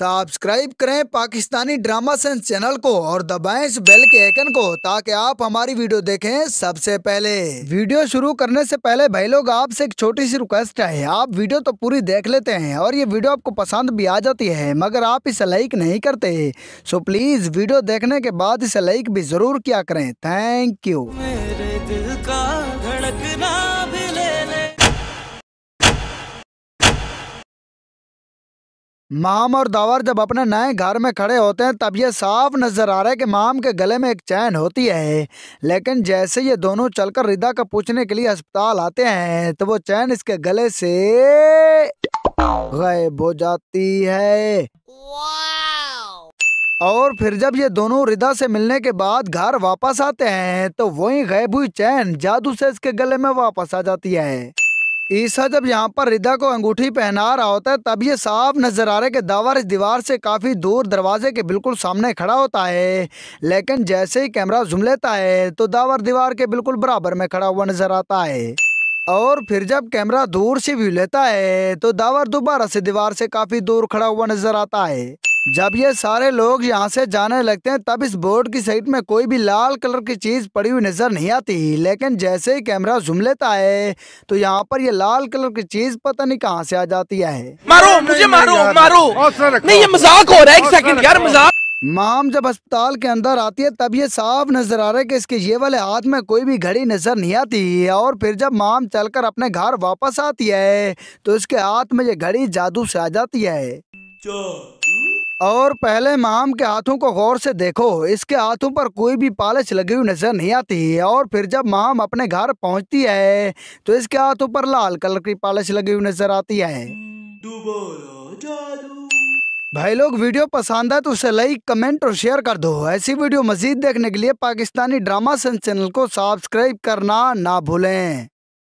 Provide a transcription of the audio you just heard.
subscribe करें Pakistani drama sense channel को और दबाएं इस बेल के आइकन को ताकि आप हमारी वीडियो देखें सबसे पहले वीडियो शुरू करने से पहले भाई लोग आपसे एक छोटी सी रिक्वेस्ट है आप वीडियो तो पूरी देख लेते हैं और ये वीडियो आपको पसंद भी आ जाती है मगर आप इसे लाइक नहीं करते सो प्लीज वीडियो देखने के बाद इसे लाइक भी जरूर किया करें थैंक यू माम और दावर जब अपने नए घर में खड़े होते हैं तब ये साफ नजर आ रहा है कि माम के गले में एक चैन होती है लेकिन जैसे ये दोनों चलकर रिदा का पूछने के लिए अस्पताल आते हैं तो वो चैन इसके गले से गायब हो जाती है और फिर जब ये दोनों रिदा से मिलने के बाद घर वापस आते हैं तो वही गायब हुई चैन जादू से इसके गले में वापस आ जाती है ईसा जब यहाँ पर रिदा को अंगूठी पहना रहा होता है तब ये साफ नजर आ रहा है कि दावर इस दीवार से काफ़ी दूर दरवाजे के बिल्कुल सामने खड़ा होता है लेकिन जैसे ही कैमरा जुम लेता है तो दावर दीवार के बिल्कुल बराबर में खड़ा हुआ नजर आता है और फिर जब कैमरा दूर से व्यू लेता है तो दावर दोबारा से दीवार से काफ़ी दूर खड़ा हुआ नजर आता है जब ये सारे लोग यहाँ से जाने लगते हैं तब इस बोर्ड की साइड में कोई भी लाल कलर की चीज़ पड़ी हुई नज़र नहीं आती लेकिन जैसे ही कैमरा झूम लेता है तो यहाँ पर ये लाल कलर की चीज़ पता नहीं कहाँ से आ जाती है मारो मुझे मारो मारो नहीं ये मजाक हो रहा है एक सेकंड यार मजाक माम जब अस्पताल के अंदर आती है तब ये साफ नजर आ रहा है कि इसके ये वाले हाथ में कोई भी घड़ी नजर नहीं आती और फिर जब माम चलकर अपने घर वापस आती है तो इसके हाथ में ये घड़ी जादू से आ जाती है और पहले माम के हाथों को गौर से देखो इसके हाथों पर कोई भी पालिश लगी हुई नज़र नहीं आती है और फिर जब माम अपने घर पहुंचती है तो इसके हाथों पर लाल कलर की पालिश लगी हुई नज़र आती है भाई लोग वीडियो पसंद आए तो उसे लाइक कमेंट और शेयर कर दो ऐसी वीडियो मजीद देखने के लिए पाकिस्तानी ड्रामा सन चैनल को सब्सक्राइब करना ना भूलें